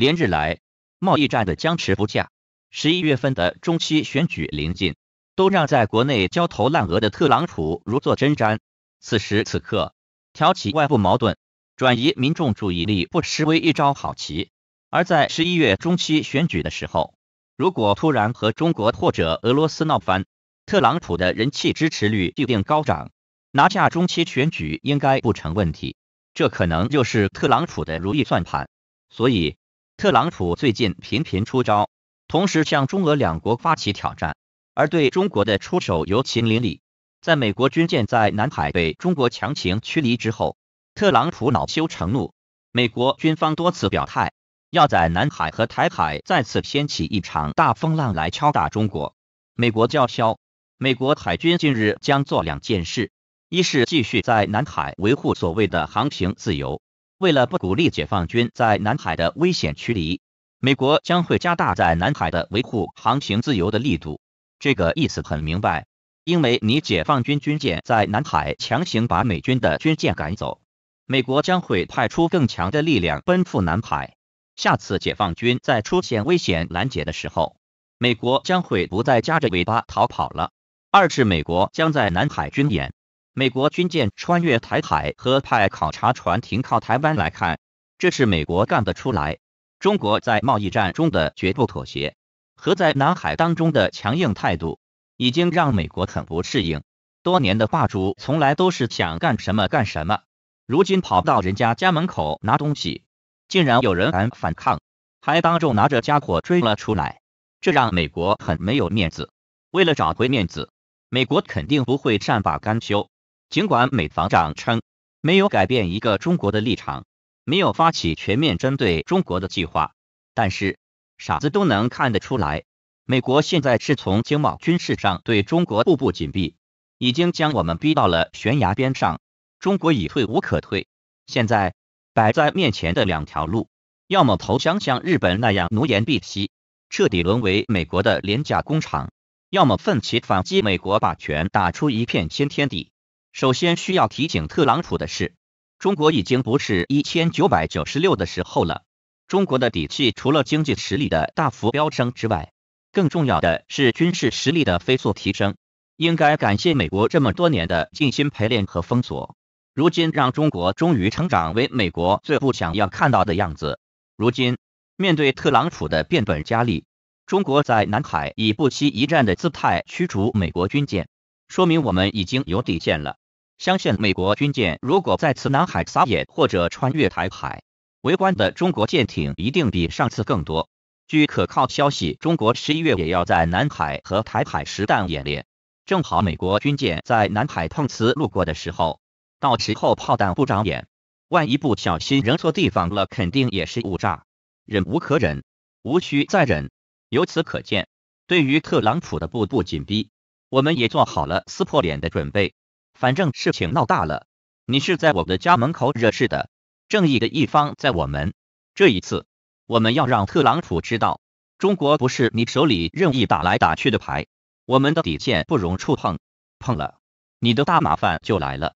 连日来，贸易战的僵持不下，十一月份的中期选举临近，都让在国内焦头烂额的特朗普如坐针毡。此时此刻，挑起外部矛盾，转移民众注意力，不失为一招好棋。而在十一月中期选举的时候，如果突然和中国或者俄罗斯闹翻，特朗普的人气支持率必定高涨，拿下中期选举应该不成问题。这可能就是特朗普的如意算盘。所以。特朗普最近频频出招，同时向中俄两国发起挑战，而对中国的出手尤其淋漓。在美国军舰在南海被中国强行驱离之后，特朗普恼羞成怒，美国军方多次表态，要在南海和台海再次掀起一场大风浪来敲打中国。美国叫嚣，美国海军近日将做两件事：一是继续在南海维护所谓的航行自由。为了不鼓励解放军在南海的危险驱离，美国将会加大在南海的维护航行自由的力度。这个意思很明白，因为你解放军军舰在南海强行把美军的军舰赶走，美国将会派出更强的力量奔赴南海。下次解放军再出现危险拦截的时候，美国将会不再夹着尾巴逃跑了。二是美国将在南海军演。美国军舰穿越台海和派考察船停靠台湾来看，这是美国干得出来？中国在贸易战中的绝不妥协和在南海当中的强硬态度，已经让美国很不适应。多年的霸主从来都是想干什么干什么，如今跑到人家家门口拿东西，竟然有人敢反抗，还当众拿着家伙追了出来，这让美国很没有面子。为了找回面子，美国肯定不会善罢甘休。尽管美防长称没有改变一个中国的立场，没有发起全面针对中国的计划，但是傻子都能看得出来，美国现在是从经贸、军事上对中国步步紧逼，已经将我们逼到了悬崖边上。中国已退无可退，现在摆在面前的两条路，要么投降，像日本那样奴颜婢膝，彻底沦为美国的廉价工厂；要么奋起反击，美国霸权，打出一片新天地。首先需要提醒特朗普的是，中国已经不是一千九百九十六的时候了。中国的底气除了经济实力的大幅飙升之外，更重要的是军事实力的飞速提升。应该感谢美国这么多年的精心陪练和封锁，如今让中国终于成长为美国最不想要看到的样子。如今面对特朗普的变本加厉，中国在南海以不惜一战的姿态驱逐美国军舰，说明我们已经有底线了。相信美国军舰如果在此南海撒野或者穿越台海，围观的中国舰艇一定比上次更多。据可靠消息，中国十一月也要在南海和台海实弹演练，正好美国军舰在南海碰瓷路过的时候，到时候炮弹不长眼，万一不小心扔错地方了，肯定也是误炸。忍无可忍，无需再忍。由此可见，对于特朗普的步步紧逼，我们也做好了撕破脸的准备。反正事情闹大了，你是在我们的家门口惹事的，正义的一方在我们。这一次，我们要让特朗普知道，中国不是你手里任意打来打去的牌，我们的底线不容触碰，碰了，你的大麻烦就来了。